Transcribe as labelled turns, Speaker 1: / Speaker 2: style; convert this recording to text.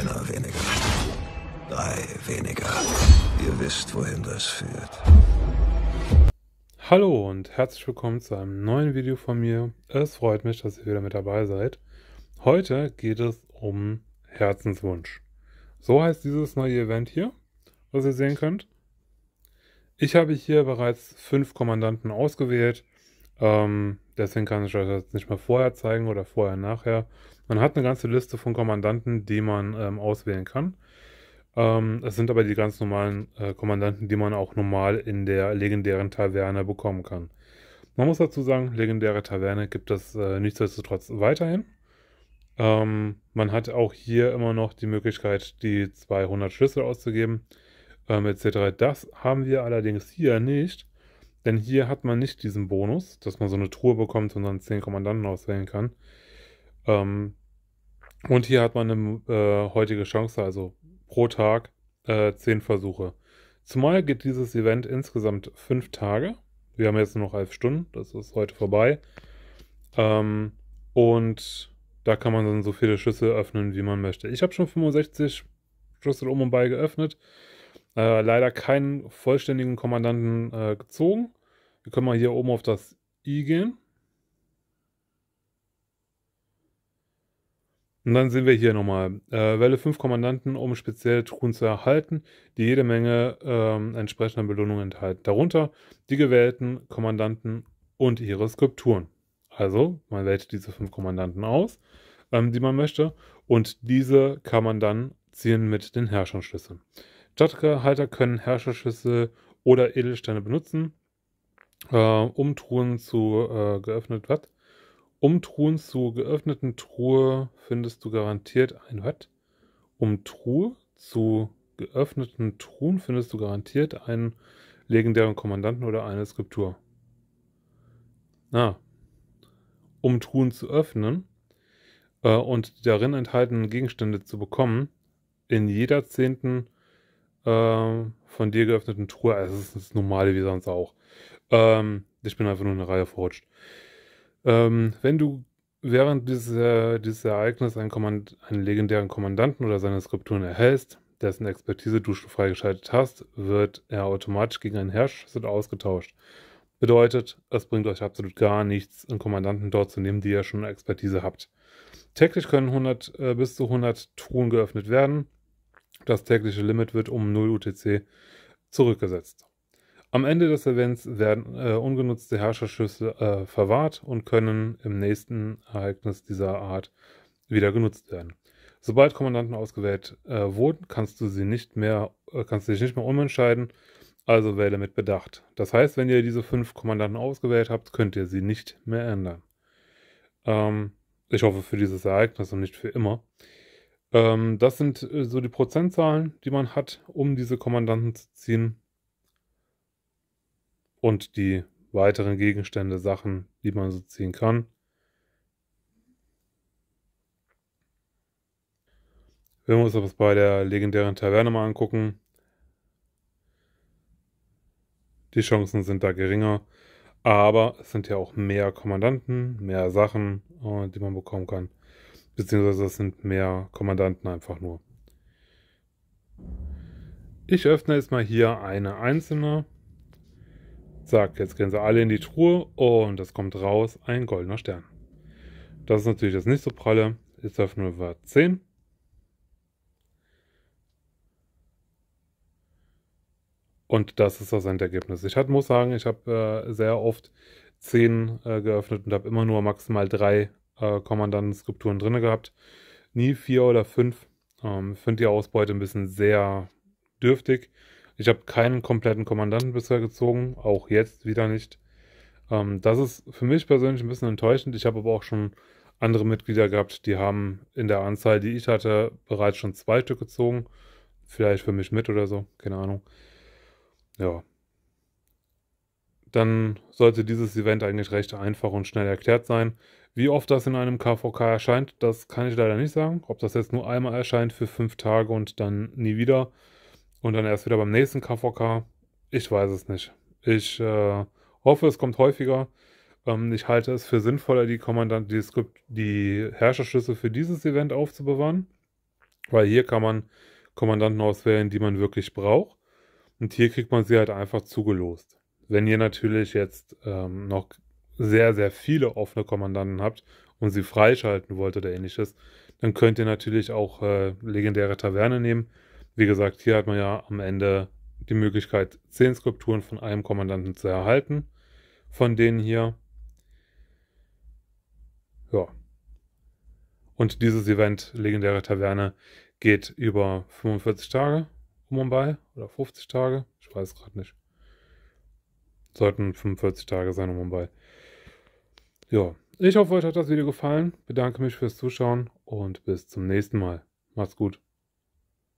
Speaker 1: Einer weniger. Drei weniger. Ihr wisst, wohin das führt. Hallo und herzlich willkommen zu einem neuen Video von mir. Es freut mich, dass ihr wieder mit dabei seid. Heute geht es um Herzenswunsch. So heißt dieses neue Event hier, was ihr sehen könnt. Ich habe hier bereits fünf Kommandanten ausgewählt. Ähm, Deswegen kann ich euch das nicht mal vorher zeigen oder vorher nachher. Man hat eine ganze Liste von Kommandanten, die man ähm, auswählen kann. Ähm, es sind aber die ganz normalen äh, Kommandanten, die man auch normal in der legendären Taverne bekommen kann. Man muss dazu sagen, legendäre Taverne gibt es äh, nichtsdestotrotz weiterhin. Ähm, man hat auch hier immer noch die Möglichkeit, die 200 Schlüssel auszugeben, ähm, etc. Das haben wir allerdings hier nicht, denn hier hat man nicht diesen Bonus, dass man so eine Truhe bekommt und dann 10 Kommandanten auswählen kann. Ähm, und hier hat man eine äh, heutige Chance, also pro Tag äh, 10 Versuche. Zumal geht dieses Event insgesamt 5 Tage. Wir haben jetzt nur noch 11 Stunden, das ist heute vorbei. Ähm, und da kann man dann so viele Schüssel öffnen, wie man möchte. Ich habe schon 65 Schlüssel um und bei geöffnet. Äh, leider keinen vollständigen Kommandanten äh, gezogen. Wir können mal hier oben auf das I gehen. Und dann sehen wir hier nochmal, äh, Welle 5 Kommandanten, um spezielle Truhen zu erhalten, die jede Menge äh, entsprechender Belohnungen enthalten. Darunter die gewählten Kommandanten und ihre Skulpturen. Also man wählt diese fünf Kommandanten aus, ähm, die man möchte, und diese kann man dann ziehen mit den Herrscherschlüsseln. Stadtgehalter können Herrscherschüsse oder Edelsteine benutzen, äh, um Truhen zu äh, geöffnet wird. Um Truhen zu geöffneten Truhe findest du garantiert ein Watt. Um Truhe zu geöffneten Truhen findest du garantiert einen legendären Kommandanten oder eine Skriptur. Ah. Um Truhen zu öffnen äh, und darin enthaltenen Gegenstände zu bekommen, in jeder zehnten ähm, von dir geöffneten Truhe. Also es ist das normale wie sonst auch. Ähm, ich bin einfach nur eine Reihe verrutscht. Ähm, wenn du während dieses, äh, dieses Ereignisses einen, einen legendären Kommandanten oder seine Skripturen erhältst, dessen Expertise du schon freigeschaltet hast, wird er automatisch gegen einen Herrschsitz ausgetauscht. Bedeutet, es bringt euch absolut gar nichts, einen Kommandanten dort zu nehmen, die ihr schon Expertise habt. Täglich können 100, äh, bis zu 100 Truhen geöffnet werden. Das tägliche Limit wird um 0 UTC zurückgesetzt. Am Ende des Events werden äh, ungenutzte Herrscherschüsse äh, verwahrt und können im nächsten Ereignis dieser Art wieder genutzt werden. Sobald Kommandanten ausgewählt äh, wurden, kannst du sie nicht mehr, äh, kannst dich nicht mehr umentscheiden, also wähle mit Bedacht. Das heißt, wenn ihr diese fünf Kommandanten ausgewählt habt, könnt ihr sie nicht mehr ändern. Ähm, ich hoffe für dieses Ereignis und nicht für immer. Ähm, das sind äh, so die Prozentzahlen, die man hat, um diese Kommandanten zu ziehen. Und die weiteren Gegenstände, Sachen, die man so ziehen kann. Wenn wir uns das bei der legendären Taverne mal angucken, die Chancen sind da geringer. Aber es sind ja auch mehr Kommandanten, mehr Sachen, äh, die man bekommen kann. Beziehungsweise das sind mehr Kommandanten einfach nur. Ich öffne jetzt mal hier eine einzelne. Zack, jetzt gehen sie alle in die Truhe und es kommt raus ein goldener Stern. Das ist natürlich das nicht so pralle. Jetzt öffnen wir 10. Und das ist das Endergebnis. Ich hat, muss sagen, ich habe äh, sehr oft 10 äh, geöffnet und habe immer nur maximal 3 äh, Kommandanten-Skripturen drin gehabt. Nie vier oder fünf. Ähm, Finde die Ausbeute ein bisschen sehr dürftig. Ich habe keinen kompletten Kommandanten bisher gezogen, auch jetzt wieder nicht. Ähm, das ist für mich persönlich ein bisschen enttäuschend. Ich habe aber auch schon andere Mitglieder gehabt, die haben in der Anzahl, die ich hatte, bereits schon zwei Stück gezogen. Vielleicht für mich mit oder so, keine Ahnung. Ja. Dann sollte dieses Event eigentlich recht einfach und schnell erklärt sein. Wie oft das in einem KVK erscheint, das kann ich leider nicht sagen. Ob das jetzt nur einmal erscheint für fünf Tage und dann nie wieder und dann erst wieder beim nächsten KVK, ich weiß es nicht. Ich äh, hoffe, es kommt häufiger. Ähm, ich halte es für sinnvoller, die Kommandant, die Skript, die Herrscherschlüssel für dieses Event aufzubewahren, weil hier kann man Kommandanten auswählen, die man wirklich braucht. Und hier kriegt man sie halt einfach zugelost. Wenn ihr natürlich jetzt ähm, noch sehr, sehr viele offene Kommandanten habt und sie freischalten wollt oder ähnliches, dann könnt ihr natürlich auch äh, legendäre Taverne nehmen. Wie gesagt, hier hat man ja am Ende die Möglichkeit, 10 Skulpturen von einem Kommandanten zu erhalten. Von denen hier. Ja. Und dieses Event, legendäre Taverne, geht über 45 Tage um und bei. Oder 50 Tage. Ich weiß gerade nicht. Sollten 45 Tage sein um und bei. Ja, ich hoffe, euch hat das Video gefallen. Bedanke mich fürs Zuschauen und bis zum nächsten Mal. Macht's gut.